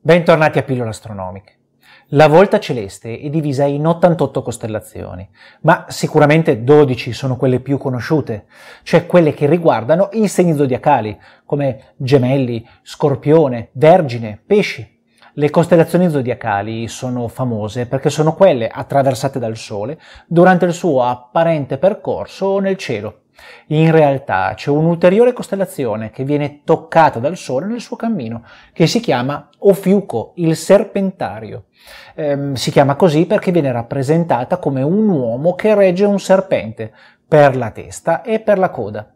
Bentornati a Pillole Astronomiche. La volta celeste è divisa in 88 costellazioni, ma sicuramente 12 sono quelle più conosciute, cioè quelle che riguardano i segni zodiacali, come gemelli, scorpione, vergine, pesci, le costellazioni zodiacali sono famose perché sono quelle attraversate dal Sole durante il suo apparente percorso nel cielo. In realtà c'è un'ulteriore costellazione che viene toccata dal Sole nel suo cammino, che si chiama Ofiuco, il serpentario. Ehm, si chiama così perché viene rappresentata come un uomo che regge un serpente per la testa e per la coda.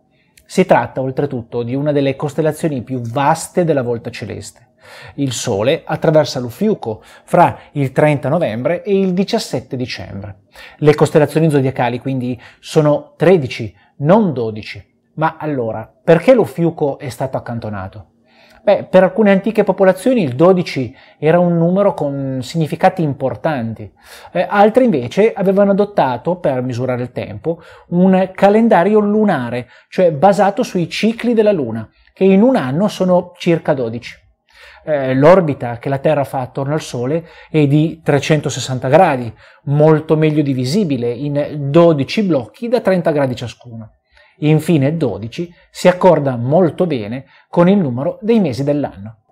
Si tratta oltretutto di una delle costellazioni più vaste della volta celeste. Il Sole attraversa l'Ufiuco fra il 30 novembre e il 17 dicembre. Le costellazioni zodiacali quindi sono 13, non 12. Ma allora, perché lo fiuco è stato accantonato? Beh, per alcune antiche popolazioni il 12 era un numero con significati importanti, eh, altre invece avevano adottato, per misurare il tempo, un calendario lunare, cioè basato sui cicli della Luna, che in un anno sono circa 12 eh, l'orbita che la Terra fa attorno al Sole è di 360 gradi, molto meglio divisibile in 12 blocchi da 30 gradi ciascuno. Infine 12 si accorda molto bene con il numero dei mesi dell'anno.